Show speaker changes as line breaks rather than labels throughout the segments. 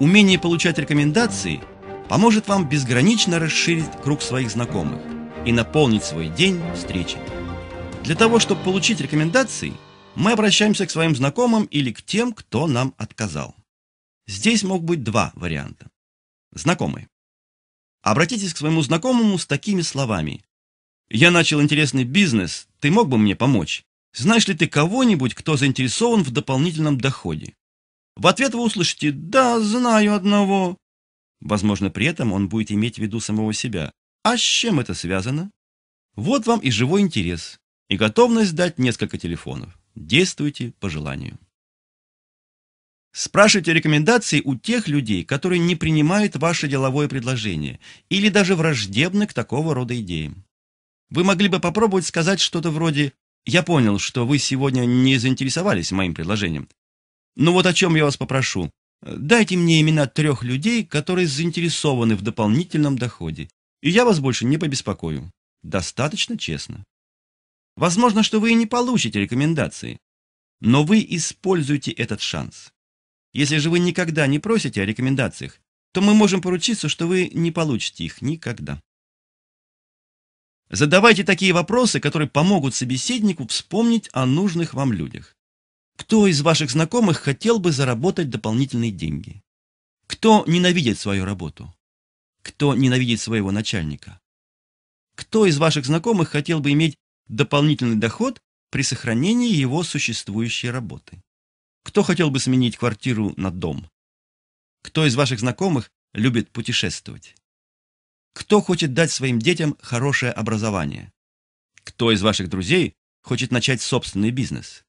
Умение получать рекомендации поможет вам безгранично расширить круг своих знакомых и наполнить свой день встречи. Для того, чтобы получить рекомендации, мы обращаемся к своим знакомым или к тем, кто нам отказал. Здесь могут быть два варианта. Знакомые. Обратитесь к своему знакомому с такими словами. «Я начал интересный бизнес, ты мог бы мне помочь? Знаешь ли ты кого-нибудь, кто заинтересован в дополнительном доходе? В ответ вы услышите «Да, знаю одного». Возможно, при этом он будет иметь в виду самого себя. А с чем это связано? Вот вам и живой интерес, и готовность дать несколько телефонов. Действуйте по желанию. Спрашивайте рекомендации у тех людей, которые не принимают ваше деловое предложение или даже враждебны к такого рода идеям. Вы могли бы попробовать сказать что-то вроде «Я понял, что вы сегодня не заинтересовались моим предложением. Ну вот о чем я вас попрошу. Дайте мне имена трех людей, которые заинтересованы в дополнительном доходе, и я вас больше не побеспокою. Достаточно честно. Возможно, что вы и не получите рекомендации, но вы используете этот шанс. Если же вы никогда не просите о рекомендациях, то мы можем поручиться, что вы не получите их никогда. Задавайте такие вопросы, которые помогут собеседнику вспомнить о нужных вам людях. Кто из ваших знакомых хотел бы заработать дополнительные деньги? Кто ненавидит свою работу? Кто ненавидит своего начальника? Кто из ваших знакомых хотел бы иметь дополнительный доход при сохранении его существующей работы? Кто хотел бы сменить квартиру на дом? Кто из ваших знакомых любит путешествовать? Кто хочет дать своим детям хорошее образование? Кто из ваших друзей хочет начать собственный бизнес?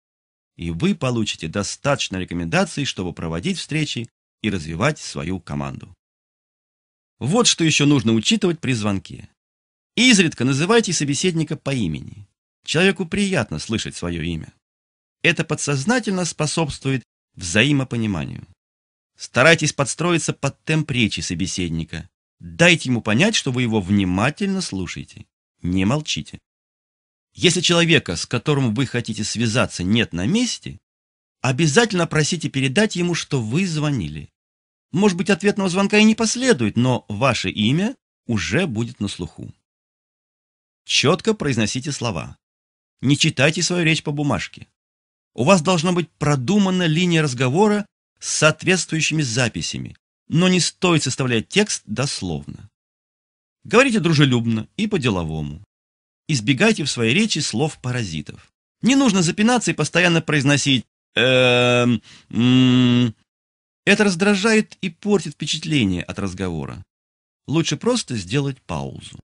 и вы получите достаточно рекомендаций, чтобы проводить встречи и развивать свою команду. Вот что еще нужно учитывать при звонке. Изредка называйте собеседника по имени. Человеку приятно слышать свое имя. Это подсознательно способствует взаимопониманию. Старайтесь подстроиться под темп речи собеседника. Дайте ему понять, что вы его внимательно слушаете. Не молчите. Если человека, с которым вы хотите связаться, нет на месте, обязательно просите передать ему, что вы звонили. Может быть, ответного звонка и не последует, но ваше имя уже будет на слуху. Четко произносите слова. Не читайте свою речь по бумажке. У вас должна быть продумана линия разговора с соответствующими записями, но не стоит составлять текст дословно. Говорите дружелюбно и по-деловому избегайте в своей речи слов паразитов. Не нужно запинаться и постоянно произносить «Эм, м-м». Это раздражает и портит впечатление от разговора. Лучше просто сделать паузу.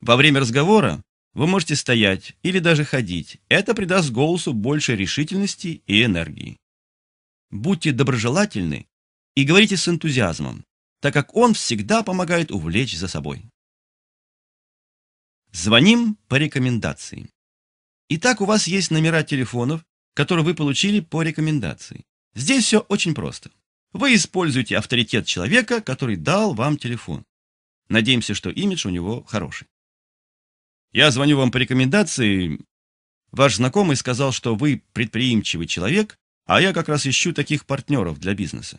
Во время разговора вы можете стоять или даже ходить. Это придаст голосу больше решительности и энергии. Будьте доброжелательны и говорите с энтузиазмом, так как он всегда помогает увлечь за собой. Звоним по рекомендации. Итак, у вас есть номера телефонов, которые вы получили по рекомендации. Здесь все очень просто. Вы используете авторитет человека, который дал вам телефон. Надеемся, что имидж у него хороший. Я звоню вам по рекомендации. Ваш знакомый сказал, что вы предприимчивый человек, а я как раз ищу таких партнеров для бизнеса.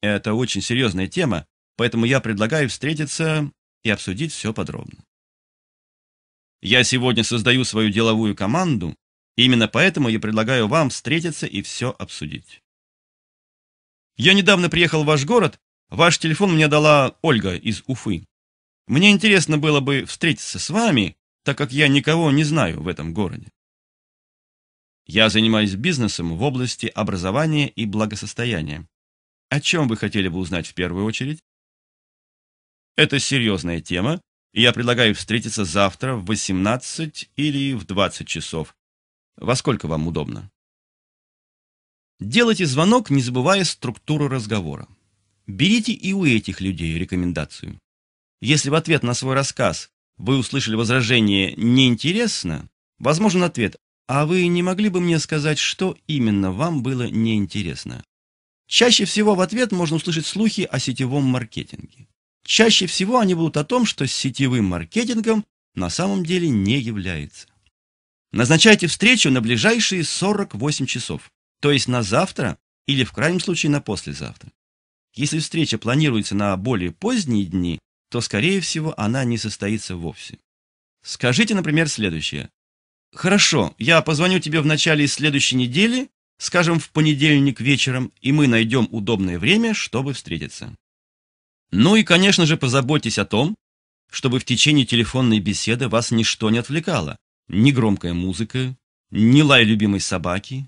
Это очень серьезная тема, поэтому я предлагаю встретиться и обсудить все подробно. Я сегодня создаю свою деловую команду, именно поэтому я предлагаю вам встретиться и все обсудить. Я недавно приехал в ваш город, ваш телефон мне дала Ольга из Уфы. Мне интересно было бы встретиться с вами, так как я никого не знаю в этом городе. Я занимаюсь бизнесом в области образования и благосостояния. О чем вы хотели бы узнать в первую очередь? Это серьезная тема, и я предлагаю встретиться завтра в 18 или в 20 часов. Во сколько вам удобно? Делайте звонок, не забывая структуру разговора. Берите и у этих людей рекомендацию. Если в ответ на свой рассказ вы услышали возражение «неинтересно», возможен ответ «А вы не могли бы мне сказать, что именно вам было неинтересно?» Чаще всего в ответ можно услышать слухи о сетевом маркетинге. Чаще всего они будут о том, что сетевым маркетингом на самом деле не является. Назначайте встречу на ближайшие 48 часов, то есть на завтра или в крайнем случае на послезавтра. Если встреча планируется на более поздние дни, то, скорее всего, она не состоится вовсе. Скажите, например, следующее. «Хорошо, я позвоню тебе в начале следующей недели, скажем, в понедельник вечером, и мы найдем удобное время, чтобы встретиться». Ну и, конечно же, позаботьтесь о том, чтобы в течение телефонной беседы вас ничто не отвлекало. Ни громкая музыка, ни лай любимой собаки,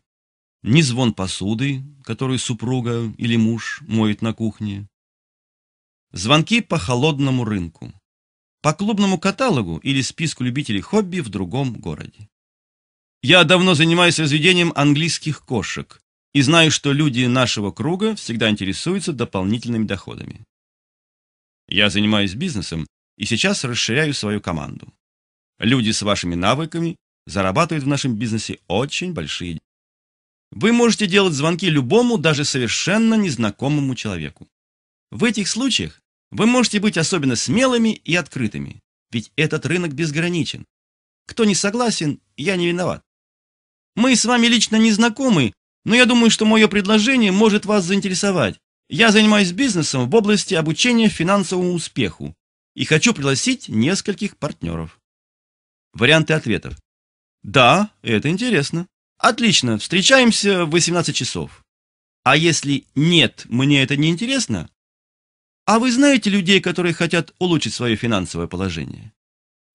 ни звон посуды, которую супруга или муж моет на кухне. Звонки по холодному рынку. По клубному каталогу или списку любителей хобби в другом городе. Я давно занимаюсь разведением английских кошек и знаю, что люди нашего круга всегда интересуются дополнительными доходами. Я занимаюсь бизнесом и сейчас расширяю свою команду. Люди с вашими навыками зарабатывают в нашем бизнесе очень большие деньги. Вы можете делать звонки любому, даже совершенно незнакомому человеку. В этих случаях вы можете быть особенно смелыми и открытыми, ведь этот рынок безграничен. Кто не согласен, я не виноват. Мы с вами лично не знакомы, но я думаю, что мое предложение может вас заинтересовать, я занимаюсь бизнесом в области обучения финансовому успеху и хочу пригласить нескольких партнеров. Варианты ответов. Да, это интересно. Отлично, встречаемся в 18 часов. А если нет, мне это не интересно? А вы знаете людей, которые хотят улучшить свое финансовое положение?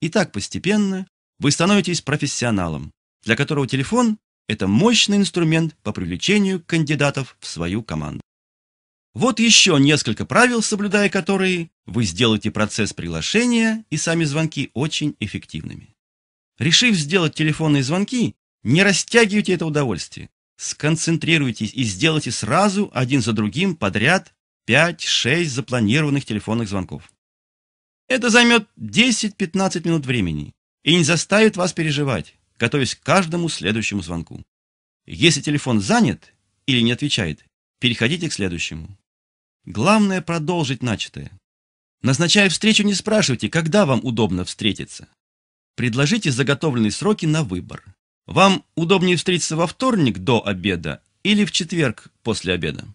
И так постепенно вы становитесь профессионалом, для которого телефон – это мощный инструмент по привлечению кандидатов в свою команду. Вот еще несколько правил, соблюдая которые, вы сделаете процесс приглашения и сами звонки очень эффективными. Решив сделать телефонные звонки, не растягивайте это удовольствие. Сконцентрируйтесь и сделайте сразу один за другим подряд 5-6 запланированных телефонных звонков. Это займет 10-15 минут времени и не заставит вас переживать, готовясь к каждому следующему звонку. Если телефон занят или не отвечает, переходите к следующему. Главное продолжить начатое. Назначая встречу, не спрашивайте, когда вам удобно встретиться. Предложите заготовленные сроки на выбор. Вам удобнее встретиться во вторник до обеда или в четверг после обеда.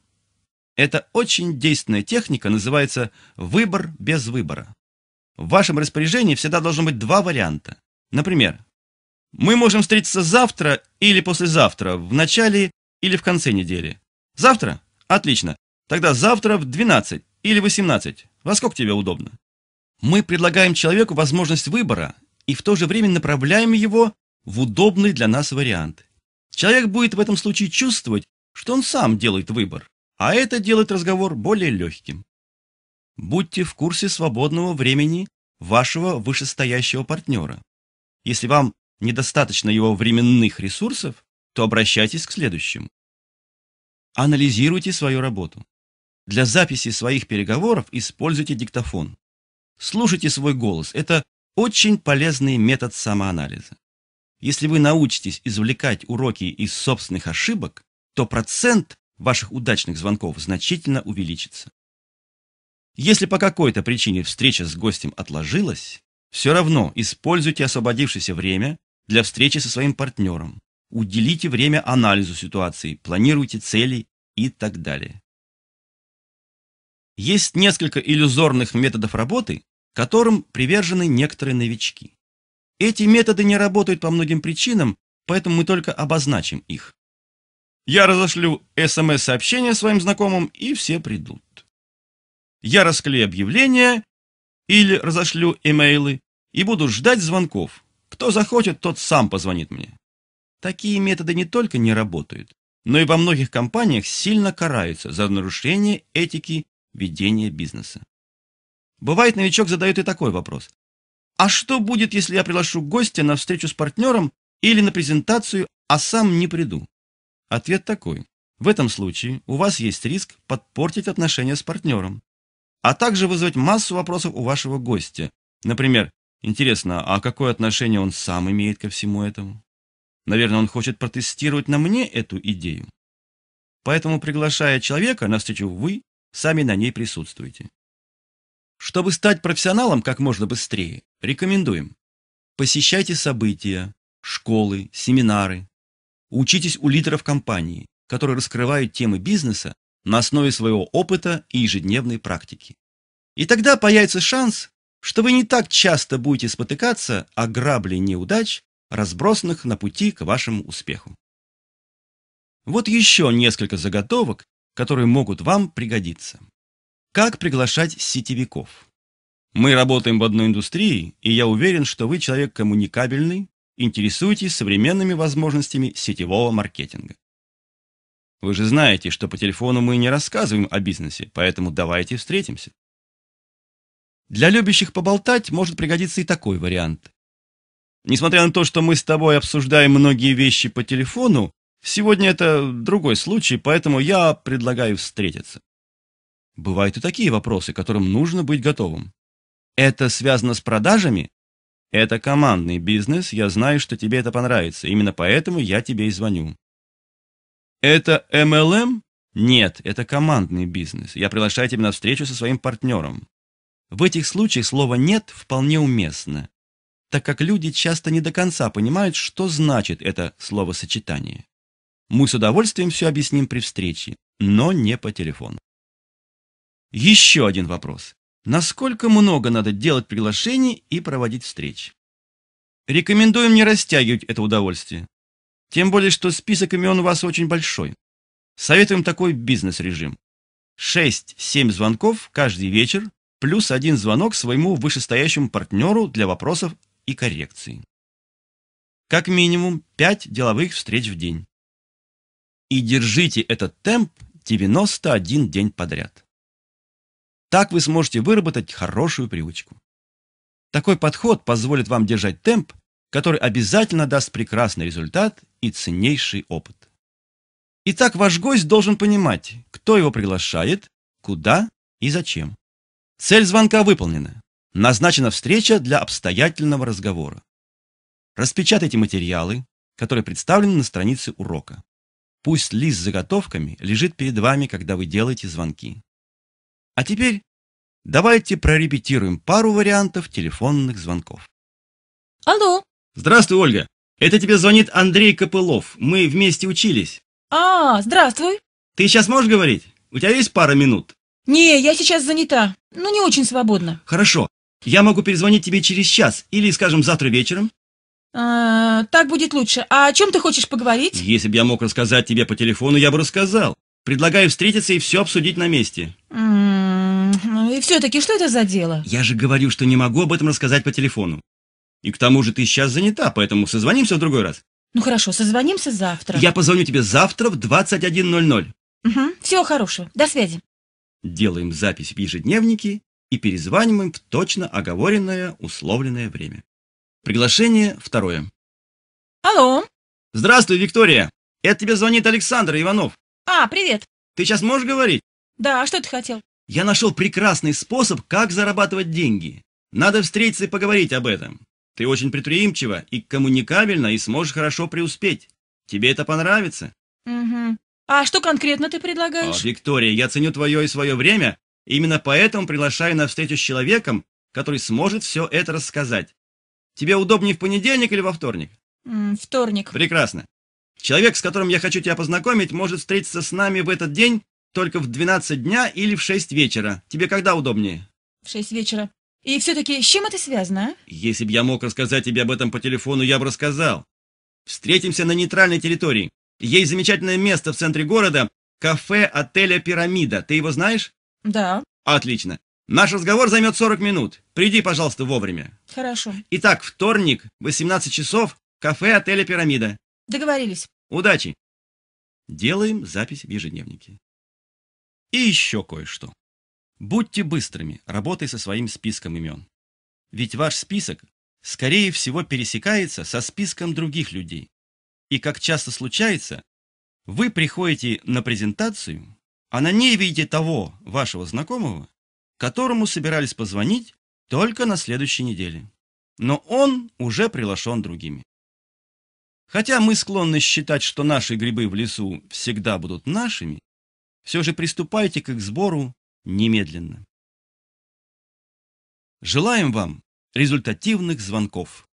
Эта очень действенная техника называется «выбор без выбора». В вашем распоряжении всегда должно быть два варианта. Например, мы можем встретиться завтра или послезавтра, в начале или в конце недели. Завтра? Отлично. Тогда завтра в 12 или 18, во сколько тебе удобно. Мы предлагаем человеку возможность выбора и в то же время направляем его в удобный для нас вариант. Человек будет в этом случае чувствовать, что он сам делает выбор, а это делает разговор более легким. Будьте в курсе свободного времени вашего вышестоящего партнера. Если вам недостаточно его временных ресурсов, то обращайтесь к следующему. Анализируйте свою работу. Для записи своих переговоров используйте диктофон. Слушайте свой голос. Это очень полезный метод самоанализа. Если вы научитесь извлекать уроки из собственных ошибок, то процент ваших удачных звонков значительно увеличится. Если по какой-то причине встреча с гостем отложилась, все равно используйте освободившееся время для встречи со своим партнером. Уделите время анализу ситуации, планируйте цели и так далее. Есть несколько иллюзорных методов работы, которым привержены некоторые новички. Эти методы не работают по многим причинам, поэтому мы только обозначим их. Я разошлю СМС-сообщение своим знакомым, и все придут. Я расклею объявления или разошлю имейлы и буду ждать звонков. Кто захочет, тот сам позвонит мне. Такие методы не только не работают, но и во многих компаниях сильно караются за нарушение этики ведения бизнеса. Бывает, новичок задает и такой вопрос. А что будет, если я приглашу гостя на встречу с партнером или на презентацию, а сам не приду? Ответ такой. В этом случае у вас есть риск подпортить отношения с партнером, а также вызвать массу вопросов у вашего гостя. Например, интересно, а какое отношение он сам имеет ко всему этому? Наверное, он хочет протестировать на мне эту идею. Поэтому, приглашая человека на встречу, вы сами на ней присутствуйте. Чтобы стать профессионалом как можно быстрее, рекомендуем. Посещайте события, школы, семинары. Учитесь у лидеров компании, которые раскрывают темы бизнеса на основе своего опыта и ежедневной практики. И тогда появится шанс, что вы не так часто будете спотыкаться о грабли неудач, разбросанных на пути к вашему успеху. Вот еще несколько заготовок которые могут вам пригодиться. Как приглашать сетевиков? Мы работаем в одной индустрии, и я уверен, что вы человек коммуникабельный, интересуетесь современными возможностями сетевого маркетинга. Вы же знаете, что по телефону мы не рассказываем о бизнесе, поэтому давайте встретимся. Для любящих поболтать может пригодиться и такой вариант. Несмотря на то, что мы с тобой обсуждаем многие вещи по телефону, Сегодня это другой случай, поэтому я предлагаю встретиться. Бывают и такие вопросы, которым нужно быть готовым. Это связано с продажами? Это командный бизнес, я знаю, что тебе это понравится, именно поэтому я тебе и звоню. Это MLM? Нет, это командный бизнес. Я приглашаю тебя на встречу со своим партнером. В этих случаях слово «нет» вполне уместно, так как люди часто не до конца понимают, что значит это словосочетание. Мы с удовольствием все объясним при встрече, но не по телефону. Еще один вопрос. Насколько много надо делать приглашений и проводить встреч? Рекомендуем не растягивать это удовольствие. Тем более, что список имен у вас очень большой. Советуем такой бизнес-режим. 6-7 звонков каждый вечер, плюс один звонок своему вышестоящему партнеру для вопросов и коррекции. Как минимум 5 деловых встреч в день и держите этот темп 91 день подряд. Так вы сможете выработать хорошую привычку. Такой подход позволит вам держать темп, который обязательно даст прекрасный результат и ценнейший опыт. Итак, ваш гость должен понимать, кто его приглашает, куда и зачем. Цель звонка выполнена. Назначена встреча для обстоятельного разговора. Распечатайте материалы, которые представлены на странице урока. Пусть лист с заготовками лежит перед вами, когда вы делаете звонки. А теперь давайте прорепетируем пару вариантов телефонных звонков. Алло. Здравствуй, Ольга. Это тебе звонит Андрей Копылов. Мы вместе учились. А, здравствуй. Ты сейчас можешь говорить? У тебя есть пара минут? Не, я сейчас занята. Ну, не очень свободно. Хорошо. Я могу перезвонить тебе через час или, скажем, завтра вечером. Э, так будет лучше. А о чем ты хочешь поговорить? Если бы я мог рассказать тебе по телефону, я бы рассказал. Предлагаю встретиться и все обсудить на месте. Mm, и все-таки что это за дело? Я же говорю, что не могу об этом рассказать по телефону. И к тому же ты сейчас занята, поэтому созвонимся в другой раз. Ну хорошо, созвонимся завтра. Я позвоню тебе завтра в 21.00. Угу, всего хорошего. До связи. Делаем запись в ежедневнике и перезваниваем в точно оговоренное условленное время. Приглашение второе. Алло. Здравствуй, Виктория. Это тебе звонит Александр Иванов. А, привет. Ты сейчас можешь говорить? Да, а что ты хотел? Я нашел прекрасный способ, как зарабатывать деньги. Надо встретиться и поговорить об этом. Ты очень предприимчива и коммуникабельна, и сможешь хорошо преуспеть. Тебе это понравится. Угу. А что конкретно ты предлагаешь? О, а, Виктория, я ценю твое и свое время. Именно поэтому приглашаю на встречу с человеком, который сможет все это рассказать. Тебе удобнее в понедельник или во вторник? вторник. Прекрасно. Человек, с которым я хочу тебя познакомить, может встретиться с нами в этот день только в 12 дня или в 6 вечера. Тебе когда удобнее? В шесть вечера. И все-таки с чем это связано, а? Если бы я мог рассказать тебе об этом по телефону, я бы рассказал. Встретимся на нейтральной территории. Есть замечательное место в центре города, кафе отеля «Пирамида». Ты его знаешь? Да. Отлично. Наш разговор займет 40 минут. Приди, пожалуйста, вовремя. Хорошо. Итак, вторник, 18 часов, кафе отеля «Пирамида». Договорились. Удачи. Делаем запись в ежедневнике. И еще кое-что. Будьте быстрыми, работая со своим списком имен. Ведь ваш список, скорее всего, пересекается со списком других людей. И, как часто случается, вы приходите на презентацию, а на ней видите того вашего знакомого, которому собирались позвонить только на следующей неделе. Но он уже приглашен другими. Хотя мы склонны считать, что наши грибы в лесу всегда будут нашими, все же приступайте к их сбору немедленно. Желаем вам результативных звонков.